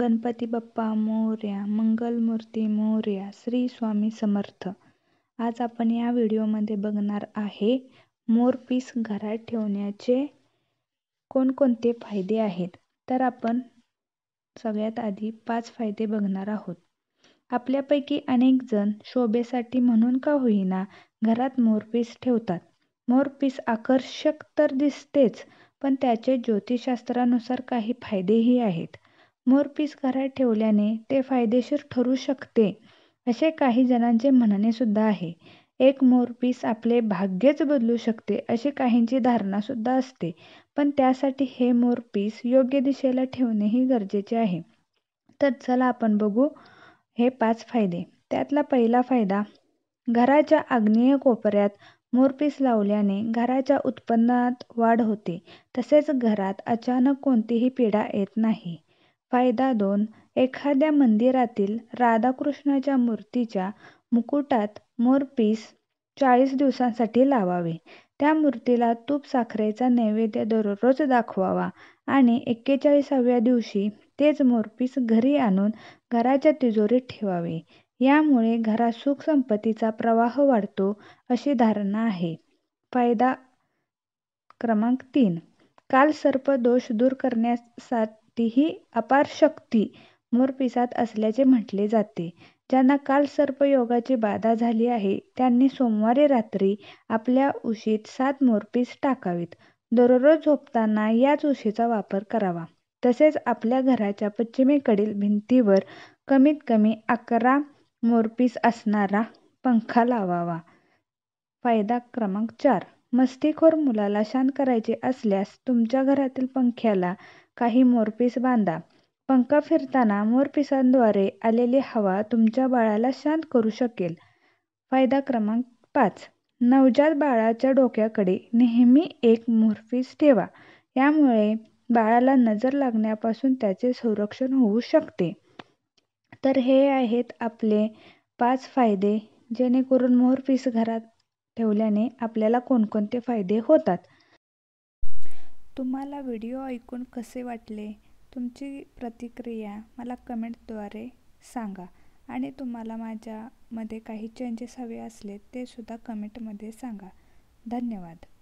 गणपती बाप्पा मोरया मंगलमूर्ती मोरया श्री स्वामी समर्थ आज आपण या व्हिडिओमध्ये बघणार आहे मोरपीस घरात ठेवण्याचे कोणकोणते फायदे आहेत तर आपण सगळ्यात आधी पाच फायदे बघणार आहोत आपल्यापैकी अनेक जण शोभेसाठी म्हणून का होईना घरात मोरपीस ठेवतात मोरपीस आकर्षक तर दिसतेच पण त्याचे ज्योतिषशास्त्रानुसार काही फायदेही आहेत मोरपीस घरात ठेवल्याने ते फायदेशीर ठरू शकते असे काही जणांचे म्हणणे सुद्धा आहे. एक मोरपीस आपले भाग्यच बदलू शकते अशी काहींची धारणा सुद्धा असते. पण त्यासाठी हे मोरपीस योग्य दिशेला ठेवणेही गरजेचे आहे. तर चला आपण बघू हे पाच फायदे. त्यातला पहिला फायदा घराच्या आग्नेय कोपऱ्यात मोरपीस लावल्याने घराच्या उत्पन्नात वाढ होते तसेच घरात अचानक कोणतीही पीडा येत नाही. फायदा दोन एखाद्या मंदिरातील राधाकृष्णाच्या मूर्तीच्या मुकुटात मोरपीस चाळीस दिवसांसाठी लावावे. त्या मूर्तीला तूप साखरेचा नैवेद्य दररोज दाखवावा आणि एक्केचाळीसाव्या दिवशी तेच मोरपीस घरी आणून घराच्या तिजोरीत ठेवावे. यामुळे घरात सुख-संपत्तीचा प्रवाह वाढतो अशी धारणा आहे. फायदा क्रमांक तीन काल सर्प दोष दूर करण्यासाठी शक्ती ही अपार शक्ती मोरपिसात असल्याचे म्हटले जाते. ज्यांना सर्प योगाची बाधा झाली आहे त्यांनी सोमवारी रात्री आपल्या उशीत सात मोरपीस टाकावीत. दररोज झोपताना याच उशीचा वापर करावा. तसेच आपल्या घराच्या पश्चिमेकडील भिंतीवर कमीत कमी अकरा मोरपीस असणारा पंखा लावावा. फायदा क्रमांक चार. मस्तीखोर मुलाला शांत करायचे असल्यास तुमच्या घरातील पंख्याला काही मोरपीस बांधा. पंखा फिरताना मोरपिसांद्वारे आलेली हवा तुमच्या बाळाला शांत करू शकेल. फायदा क्रमांक पाच नवजात बाळाच्या डोक्याकडे नेहमी एक मोरपीस ठेवा. यामुळे बाळाला नजर लागण्यापासून त्याचे संरक्षण होऊ शकते. तर हे आहेत आपले पाच फायदे जेणेकरून मोरपीस घरात ठेवल्याने आपल्याला कोणकोणते फायदे होतात तुम्हाला व्हिडिओ ऐकून कसे वाटले तुमची प्रतिक्रिया मला कमेंटद्वारे सांगा आणि तुम्हाला माझ्यामध्ये काही चेंजेस हवे असले ते सुद्धा कमेंटमध्ये सांगा धन्यवाद